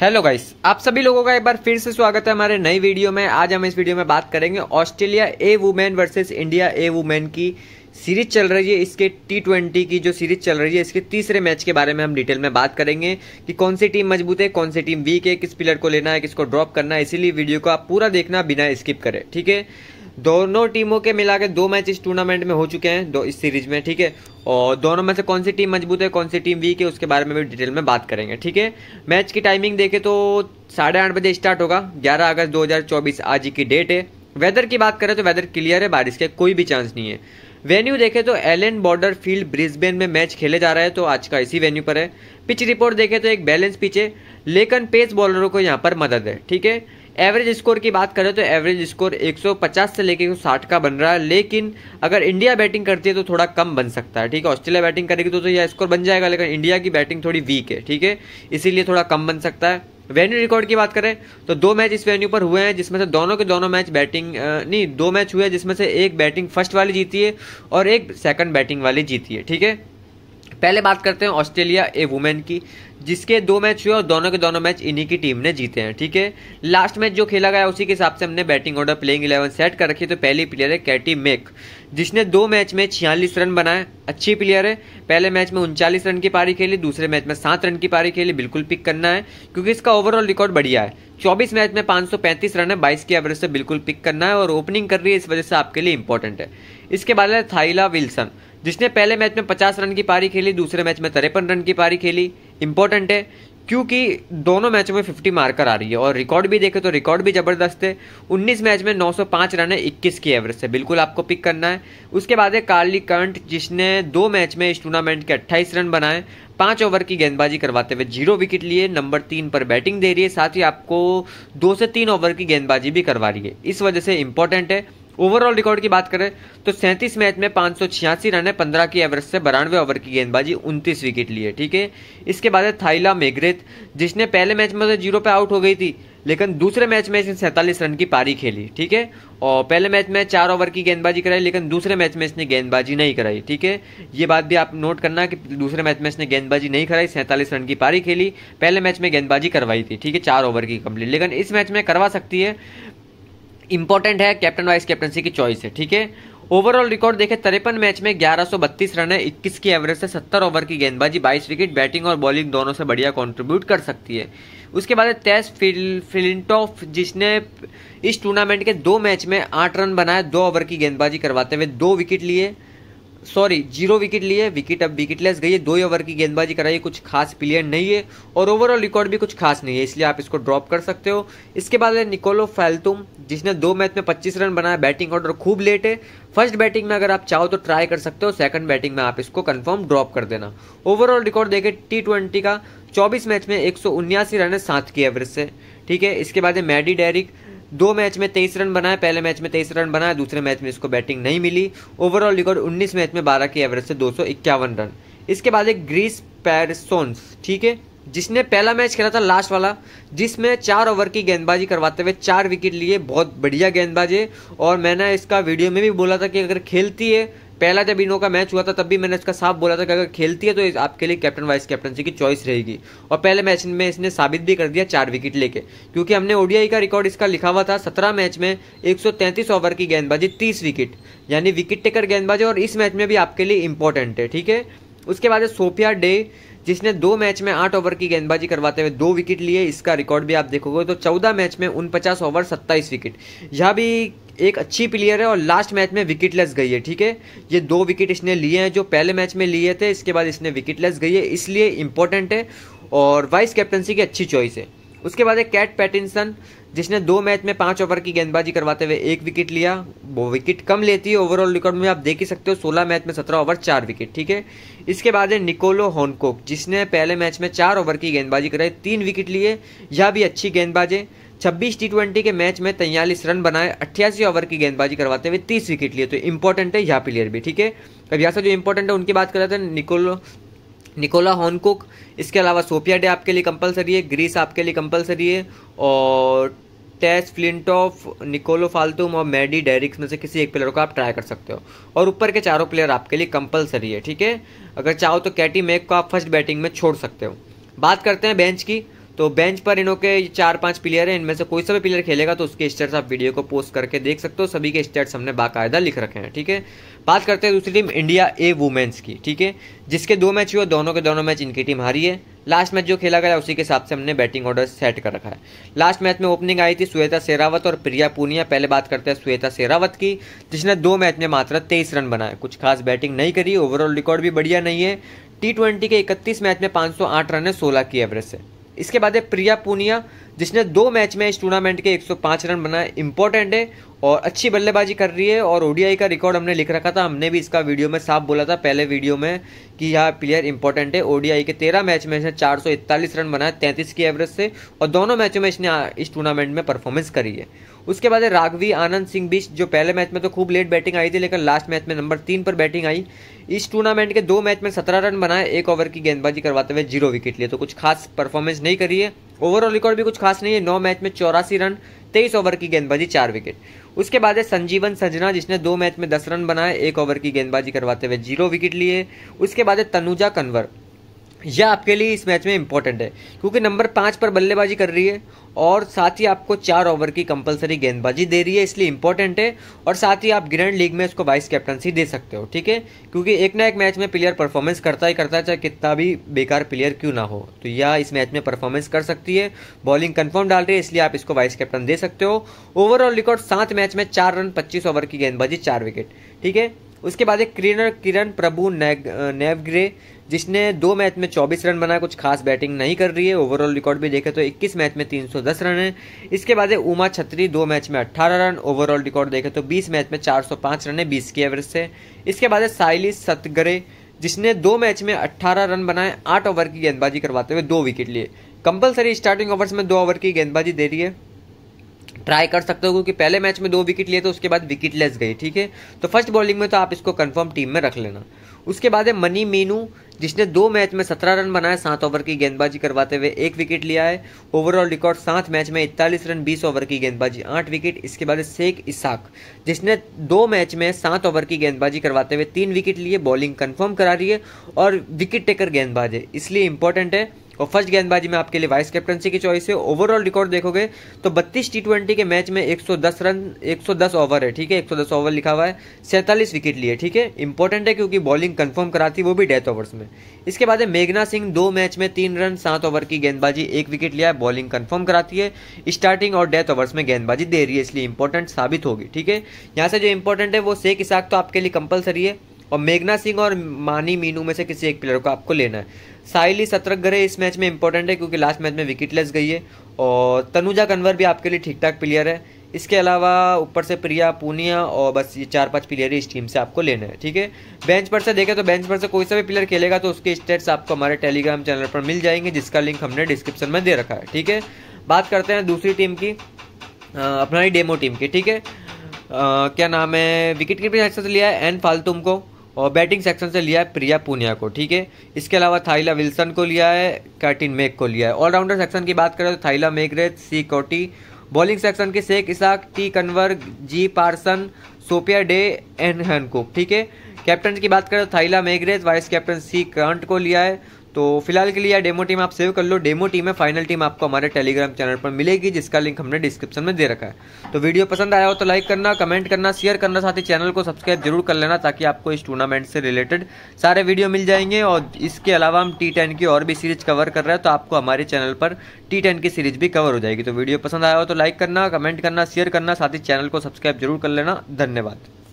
hello guys आप सभी लोगों का एक बार फिर से स्वागत है हमारे नई वीडियो में आज हम इस वीडियो में बात करेंगे Australia A women versus India A women की सीरीज चल रही है इसके टी ट्वेंटी की जो सीरीज चल रही है इसके तीसरे मैच के बारे में हम डिटेल में बात करेंगे कि कौन सी टीम मजबूत है कौन सी टीम वीक है किस प्लेयर को लेना है किसको ड्रॉप करना है इसीलिए वीडियो को आप पूरा देखना बिना स्किप करें ठीक है दोनों टीमों के मिला के दो मैच इस टूर्नामेंट में हो चुके हैं दो इस सीरीज में ठीक है और दोनों में से कौन सी टीम मजबूत है कौन सी टीम वीक है उसके बारे में भी डिटेल में बात करेंगे ठीक है मैच की टाइमिंग देखें तो साढ़े आठ बजे स्टार्ट होगा ग्यारह अगस्त दो आज की डेट है वेदर की बात करें तो वेदर क्लियर है बारिश के कोई भी चांस नहीं है वेन्यू देखें तो एलन बॉर्डर फील्ड ब्रिस्बेन में मैच खेले जा रहा है तो आज का इसी वेन्यू पर है पिच रिपोर्ट देखें तो एक बैलेंस पिच है लेकिन पेस बॉलरों को यहाँ पर मदद है ठीक है एवरेज स्कोर की बात करें तो एवरेज स्कोर 150 से लेकर 160 का बन रहा है लेकिन अगर इंडिया बैटिंग करती है तो थोड़ा कम बन सकता है ठीक है ऑस्ट्रेलिया बैटिंग करेगी तो, तो यह स्कोर बन जाएगा लेकिन इंडिया की बैटिंग थोड़ी वीक है ठीक है इसीलिए थोड़ा कम बन सकता है वेन्यू रिकॉर्ड की बात करें तो दो मैच इस वेन्यू पर हुए हैं जिसमें से दोनों के दोनों मैच बैटिंग नहीं दो मैच हुए हैं जिसमें से एक बैटिंग फर्स्ट वाली जीती है और एक सेकंड बैटिंग वाली जीती है ठीक है पहले बात करते हैं ऑस्ट्रेलिया ए वुमेन की जिसके दो मैच हुए और दोनों के दोनों मैच इन्हीं की टीम ने जीते हैं ठीक है लास्ट मैच जो खेला गया उसी के हिसाब से हमने batting order playing eleven set कर रखी तो पहली प्लेयर है कैटी मेक जिसने दो मैच में छियालीस रन बनाए अच्छी प्लेयर है पहले मैच में उनचालीस रन की पारी खेली दूसरे मैच में सात रन की पारी खेली बिल्कुल पिक करना है क्योंकि इसका ओवरऑल रिकॉर्ड बढ़िया है चौबीस मैच में पाँच रन है बाईस की एवरेज से बिल्कुल पिक करना है और ओपनिंग कर रही है इस वजह से आपके लिए इंपॉर्टेंट है इसके बाद है थाइला विल्सन जिसने पहले मैच में पचास रन की पारी खेली दूसरे मैच में तिरपन रन की पारी खेली इंपॉर्टेंट है क्योंकि दोनों मैचों में 50 मारकर आ रही है और रिकॉर्ड भी देखें तो रिकॉर्ड भी ज़बरदस्त है 19 मैच में 905 रन है 21 की एवरेज है बिल्कुल आपको पिक करना है उसके बाद है कार्ली कंट जिसने दो मैच में इस टूर्नामेंट के 28 रन बनाए पाँच ओवर की गेंदबाजी करवाते हुए जीरो विकेट लिए नंबर तीन पर बैटिंग दे रही है साथ ही आपको दो से तीन ओवर की गेंदबाजी भी करवा रही है इस वजह से इंपॉर्टेंट है ओवरऑल रिकॉर्ड की बात करें तो सैंतीस मैच में पाँच रन है पंद्रह की एवरेज से बानवे ओवर की गेंदबाजी उनतीस विकेट लिए ठीक है इसके बाद है थाइला मेग्रेथ जिसने पहले मैच में तो जीरो पे आउट हो गई थी लेकिन दूसरे मैच में इसने सैंतालीस रन की पारी खेली ठीक है और पहले मैच में चार ओवर की गेंदबाजी कराई लेकिन दूसरे मैच में इसने गेंदबाजी नहीं कराई ठीक है ये बात भी आप नोट करना कि दूसरे मैच में इसने गेंदबाजी नहीं कराई सैंतालीस रन की पारी खेली पहले मैच में गेंदबाजी करवाई थी ठीक है चार ओवर की कंप्लीट लेकिन इस मैच में करवा सकती है इंपॉर्टेंट है कैप्टन वाइस कैप्टनसी की चॉइस है ठीक है ओवरऑल रिकॉर्ड देखें तिरपन मैच में ग्यारह रन है 21 की एवरेज से 70 ओवर की गेंदबाजी 22 विकेट बैटिंग और बॉलिंग दोनों से बढ़िया कंट्रीब्यूट कर सकती है उसके बाद है फिल, फिलिंटॉफ जिसने इस टूर्नामेंट के दो मैच में आठ रन बनाए दो ओवर की गेंदबाजी करवाते हुए दो विकेट लिए सॉरी जीरो विकेट लिए विकेट अब विकेटलेस गई है दो ही ओवर की गेंदबाजी कराई कुछ खास प्लेयर नहीं है और ओवरऑल रिकॉर्ड भी कुछ खास नहीं है इसलिए आप इसको ड्रॉप कर सकते हो इसके बाद है निकोलो फैलतुम जिसने दो मैच में 25 रन बनाया बैटिंग ऑर्डर खूब लेट है फर्स्ट बैटिंग में अगर आप चाहो तो ट्राई कर सकते हो सेकंड बैटिंग में आप इसको कन्फर्म ड्रॉप कर देना ओवरऑल रिकॉर्ड देखे टी का चौबीस मैच में एक रन है सात की एवरेज से ठीक है इसके बाद है मैडी डेरिक दो मैच में तेईस रन बनाए पहले मैच में तेईस रन बनाए दूसरे मैच में इसको बैटिंग नहीं मिली ओवरऑल रिकॉर्ड उन्नीस मैच में बारह की एवरेज से दो रन इसके बाद एक ग्रीस पैरसोन्स ठीक है जिसने पहला मैच खेला था लास्ट वाला जिसमें चार ओवर की गेंदबाजी करवाते हुए चार विकेट लिए बहुत बढ़िया गेंदबाजी और मैंने इसका वीडियो में भी बोला था कि अगर खेलती है पहला जब इनो का मैच हुआ था तब भी मैंने इसका साफ बोला था कि अगर खेलती है तो आपके लिए कैप्टन वाइस कैप्टनसी की चॉइस रहेगी और पहले मैच में इसने साबित भी कर दिया चार विकेट लेके क्योंकि हमने ओडीआई का रिकॉर्ड इसका लिखा हुआ था सत्रह मैच में एक ओवर की गेंदबाजी तीस विकेट यानी विकेट टेकर गेंदबाजी और इस मैच में भी आपके लिए इंपॉर्टेंट है ठीक है उसके बाद है सोफिया डे जिसने दो मैच में आठ ओवर की गेंदबाजी करवाते हुए दो विकेट लिए इसका रिकॉर्ड भी आप देखोगे तो चौदह मैच में उनपचास ओवर सत्ताईस विकेट यह भी एक अच्छी प्लेयर है और लास्ट मैच में विकेट लेस गई है ठीक है ये दो विकेट इसने लिए हैं जो पहले मैच में लिए थे इसके बाद इसने विकेट लेस गई है इसलिए इंपॉर्टेंट है और वाइस कैप्टनसी की अच्छी चॉइस है उसके बाद है कैट पैटिनसन जिसने दो मैच में पाँच ओवर की गेंदबाजी करवाते हुए एक विकेट लिया वो विकेट कम लेती है ओवरऑल रिकॉर्ड में आप देख ही सकते हो सोलह मैच में सत्रह ओवर चार विकेट ठीक है इसके बाद है निकोलो हॉनकोक जिसने पहले मैच में चार ओवर की गेंदबाजी कराई तीन विकेट लिए यह भी अच्छी गेंदबाज छब्बीस टी ट्वेंटी के मैच में तैयलीस रन बनाए अट्ठासी ओवर की गेंदबाजी करवाते हुए तीस विकेट लिए तो इंपॉर्टेंट है यहाँ प्लेयर भी ठीक है अब यहाँ से जो इंपॉर्टेंट है उनकी बात कर रहे थे निकोलो निकोला हॉनकुक इसके अलावा सोपिया डे आपके लिए कंपलसरी है ग्रीस आपके लिए कंपलसरी है और टेस फ्लिंटॉफ निकोलो फालतूम और मैडी डेरिक्स में से किसी एक प्लेयर को आप ट्राई कर सकते हो और ऊपर के चारों प्लेयर आपके लिए कंपलसरी है ठीक है अगर चाहो तो कैटी मैक को आप फर्स्ट बैटिंग में छोड़ सकते हो बात करते हैं बेंच की तो बेंच पर इन्हों के चार पांच प्लेयर हैं इनमें से कोई सा भी प्लेयर खेलेगा तो उसके स्टेट्स आप वीडियो को पोस्ट करके देख सकते हो सभी के स्टेट्स हमने बाकायदा लिख रखे हैं ठीक है बात करते हैं दूसरी टीम इंडिया ए वुमेंस की ठीक है जिसके दो मैच हुए दोनों के दोनों मैच इनकी टीम हारी है लास्ट मैच जो खेला गया उसी के हिसाब से हमने बैटिंग ऑर्डर सेट कर रखा है लास्ट मैच में ओपनिंग आई थी श्वेता सेरावत और प्रिया पूनिया पहले बात करते हैं श्वेता सेरावत की जिसने दो मैच में मात्र तेईस रन बनाए कुछ खास बैटिंग नहीं करी ओवरऑल रिकॉर्ड भी बढ़िया नहीं है टी ट्वेंटी के इकतीस मैच में 508 रन है सोलह की एवरेज से इसके बाद है प्रिया पूनिया जिसने दो मैच में इस टूर्नामेंट के 105 रन बनाए इंपॉर्टेंट है और अच्छी बल्लेबाजी कर रही है और ओडीआई का रिकॉर्ड हमने लिख रखा था हमने भी इसका वीडियो में साफ बोला था पहले वीडियो में कि यह प्लेयर इंपॉर्टेंट है ओडीआई के तेरह मैच में इसने चार रन बनाए तैंतीस की एवरेज से और दोनों मैचों में इसने इस टूर्नामेंट में परफॉर्मेंस करी है उसके बाद है राघवी आनंद सिंह बिश जो पहले मैच में तो खूब लेट बैटिंग आई थी लेकिन लास्ट मैच में नंबर तीन पर बैटिंग आई इस टूर्नामेंट के दो मैच में सत्रह रन बनाए एक ओवर की गेंदबाजी करवाते हुए जीरो विकेट लिए तो कुछ खास परफॉर्मेंस नहीं करी है ओवरऑल रिकॉर्ड भी कुछ खास नहीं है नौ मैच में चौरासी रन तेईस ओवर की गेंदबाजी चार विकेट उसके बाद है संजीवन सजना जिसने दो मैच में दस रन बनाए एक ओवर की गेंदबाजी करवाते हुए जीरो विकेट लिए उसके बाद है तनुजा कन्वर यह आपके लिए इस मैच में इंपॉर्टेंट है क्योंकि नंबर पाँच पर बल्लेबाजी कर रही है और साथ ही आपको चार ओवर की कंपलसरी गेंदबाजी दे रही है इसलिए इंपॉर्टेंट है और साथ ही आप ग्रैंड लीग में उसको वाइस कैप्टनसी दे सकते हो ठीक है क्योंकि एक ना एक मैच में प्लेयर परफॉर्मेंस करता ही करता है चाहे कितना भी बेकार प्लेयर क्यों ना हो तो यह इस मैच में परफॉर्मेंस कर सकती है बॉलिंग कन्फर्म डाल रही है इसलिए आप इसको वाइस कैप्टन दे सकते हो ओवरऑल रिकॉर्ड सात मैच में चार रन पच्चीस ओवर की गेंदबाजी चार विकेट ठीक है उसके बाद एक क्रीनर किरण प्रभु नेवग्रे जिसने दो मैच में 24 रन बनाया कुछ खास बैटिंग नहीं कर रही है ओवरऑल रिकॉर्ड भी देखे तो 21 मैच में 310 रन है इसके बाद है उमा छत्री दो मैच में 18 रन ओवरऑल रिकॉर्ड देखे तो 20 मैच में 405 रन है 20 की एवरेज से इसके बाद है साइली सतगरे जिसने दो मैच में 18 रन बनाए आठ ओवर की गेंदबाजी करवाते हुए दो विकेट लिए कंपलसरी स्टार्टिंग ओवर्स में दो ओवर की गेंदबाजी दे रही है ट्राई कर सकते हो क्योंकि पहले मैच में दो विकेट लिए तो उसके बाद विकेट लेस गए ठीक है तो फर्स्ट बॉलिंग में तो आप इसको कंफर्म टीम में रख लेना उसके बाद है मनी मीनू जिसने दो मैच में सत्रह रन बनाए सात ओवर की गेंदबाजी करवाते हुए एक विकेट लिया है ओवरऑल रिकॉर्ड सात मैच में इकतालीस रन बीस ओवर की गेंदबाजी आठ विकेट इसके बाद शेख इसाक जिसने दो मैच में सात ओवर की गेंदबाजी करवाते हुए तीन विकेट लिए बॉलिंग कन्फर्म करा रही है और विकेट टेकर गेंदबाज है इसलिए इंपॉर्टेंट है और फर्स्ट गेंदबाजी में आपके लिए वाइस कैप्टनसी की चॉइस है ओवरऑल रिकॉर्ड देखोगे तो बत्तीस टी ट्वेंटी के मैच में 110 रन 110 ओवर है ठीक है 110 ओवर लिखा हुआ है सैंतालीस विकेट लिए ठीक है इंपॉर्टेंट है क्योंकि बॉलिंग कन्फर्म कराती वो भी डेथ ओवर्स में इसके बाद है मेघना सिंह दो मैच में तीन रन सात ओवर की गेंदबाजी एक विकेट लिया है बॉलिंग कन्फर्म कराती है स्टार्टिंग और डेथ ओवर्स में गेंदबाजी दे रही है इसलिए इंपॉर्टेंट साबित होगी ठीक है यहाँ से जो इंपॉर्टेंट है वो शेख इसाक तो आपके लिए कंपलसरी है और मेघना सिंह और मानी मीनू में से किसी एक प्लेयर को आपको लेना है साइली सतरगरे इस मैच में इंपॉर्टेंट है क्योंकि लास्ट मैच में विकेट लेस गई है और तनुजा कन्वर भी आपके लिए ठीक ठाक प्लेयर है इसके अलावा ऊपर से प्रिया पूनिया और बस ये चार पांच प्लेयर इस टीम से आपको लेना है ठीक है बेंच पर से देखें तो बेंच पर से कोई सा भी प्लेयर खेलेगा तो उसके स्टेट्स आपको हमारे टेलीग्राम चैनल पर मिल जाएंगे जिसका लिंक हमने डिस्क्रिप्शन में दे रखा है ठीक है बात करते हैं दूसरी टीम की अपना ही डेमो टीम की ठीक है क्या नाम है विकेट कीपिंग हेडसेट लिया है एन फालतुम को और बैटिंग सेक्शन से लिया है प्रिया पुनिया को ठीक है इसके अलावा थाइला विल्सन को लिया है कैटिन मेक को लिया है ऑलराउंडर सेक्शन की बात करें तो थाइला मेगरेज सी कोटी बॉलिंग सेक्शन के शेख इसाक टी कन्वर G Parson Sophia Day N Hancock ठीक है कैप्टन की बात करें तो Tahlia McGrath vice captaincy करंट को लिया है तो फिलहाल के लिए यार डेमो टीम आप सेव कर लो डेमो टीम है फाइनल टीम आपको हमारे टेलीग्राम चैनल पर मिलेगी जिसका लिंक हमने डिस्क्रिप्शन में दे रखा है तो वीडियो पसंद आया हो तो लाइक करना कमेंट करना शेयर करना साथ ही चैनल को सब्सक्राइब जरूर कर लेना ताकि आपको इस टूर्नामेंट से रिलेटेड सारे वीडियो मिल जाएंगे और इसके अलावा हम टी टेन की और भी सीरीज कवर कर रहे हैं तो आपको हमारे चैनल पर टी टेन की सीरीज भी कवर हो जाएगी तो वीडियो पसंद आया हो तो लाइक करना कमेंट करना शेयर करना साथ ही चैनल को सब्सक्राइब जरूर कर लेना धन्यवाद